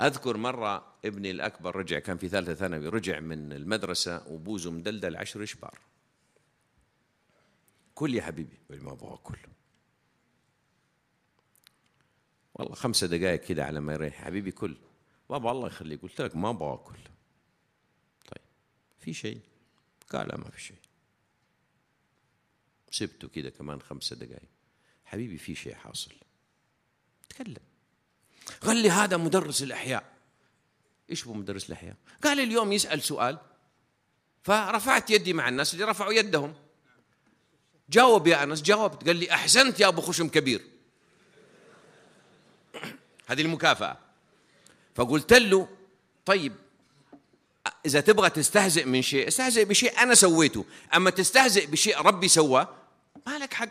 اذكر مره ابني الاكبر رجع كان في ثالثه ثانوي رجع من المدرسه وبوزه مدلدل عشر اشبار كل يا حبيبي ما ابغى اكل والله خمسة دقائق كده على ما يريح حبيبي كل بابا الله يخليك قلت لك ما ابغى اكل طيب في شيء قال لا ما في شيء سبته كده كمان خمسة دقائق حبيبي في شيء حاصل تكلم قال لي هذا مدرس الأحياء إيش هو مدرس الأحياء قال اليوم يسأل سؤال فرفعت يدي مع الناس اللي رفعوا يدهم جاوب يا أنس جاوبت قال لي أحسنت يا أبو خشم كبير هذه المكافأة فقلت له طيب إذا تبغى تستهزئ من شيء استهزئ بشيء أنا سويته أما تستهزئ بشيء ربي سواه ما لك حق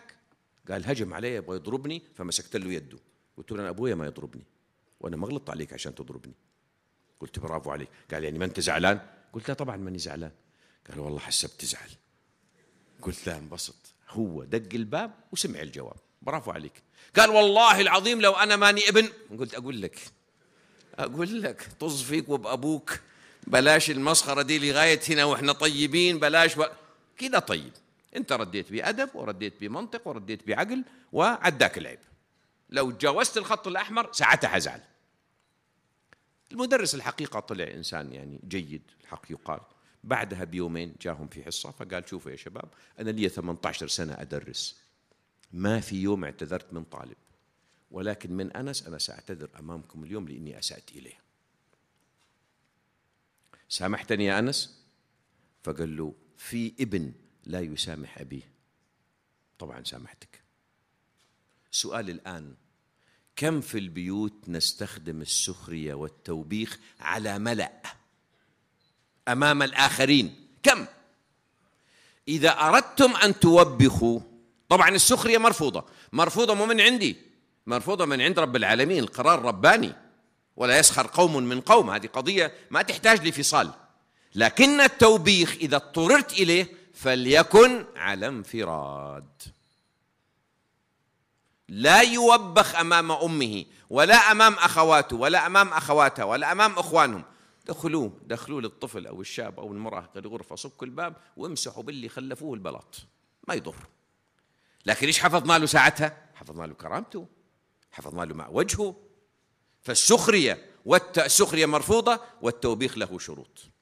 قال هجم علي يبغى يضربني فمسكت له يده قلت له أنا أبويا ما يضربني وانا ما غلطت عليك عشان تضربني قلت برافو عليك قال يعني ما انت زعلان قلت لا طبعا ماني زعلان قال والله حسب تزعل قلت لا انبسط هو دق الباب وسمع الجواب برافو عليك قال والله العظيم لو انا ماني ابن قلت اقول لك اقول لك طز فيك وبابوك بلاش المسخره دي لغايه هنا واحنا طيبين بلاش و... كده طيب انت رديت بادب ورديت بمنطق ورديت بعقل وعداك العيب لو تجاوزت الخط الأحمر ساعتها حزعل المدرس الحقيقة طلع إنسان يعني جيد الحق يقال بعدها بيومين جاهم في حصة فقال شوفوا يا شباب أنا لي 18 سنة أدرس ما في يوم اعتذرت من طالب ولكن من أنس أنا سأعتذر أمامكم اليوم لأني أسأت إليه سامحتني يا أنس فقال له في ابن لا يسامح أبيه طبعا سامحتك سؤال الآن كم في البيوت نستخدم السخريه والتوبيخ على ملا امام الاخرين كم اذا اردتم ان توبخوا طبعا السخريه مرفوضه مرفوضه مو من عندي مرفوضه من عند رب العالمين القرار رباني ولا يسخر قوم من قوم هذه قضيه ما تحتاج لفصال لكن التوبيخ اذا اضطررت اليه فليكن على انفراد لا يوبخ امام امه ولا امام اخواته ولا امام اخواتها ولا امام اخوانهم دخلوه دخلوه للطفل او الشاب او المراهق الغرفه صكوا الباب وامسحوا باللي خلفوه البلاط ما يضر لكن ايش حفظنا له ساعتها؟ حفظنا له كرامته حفظنا له مع وجهه فالسخريه والسخريه مرفوضه والتوبيخ له شروط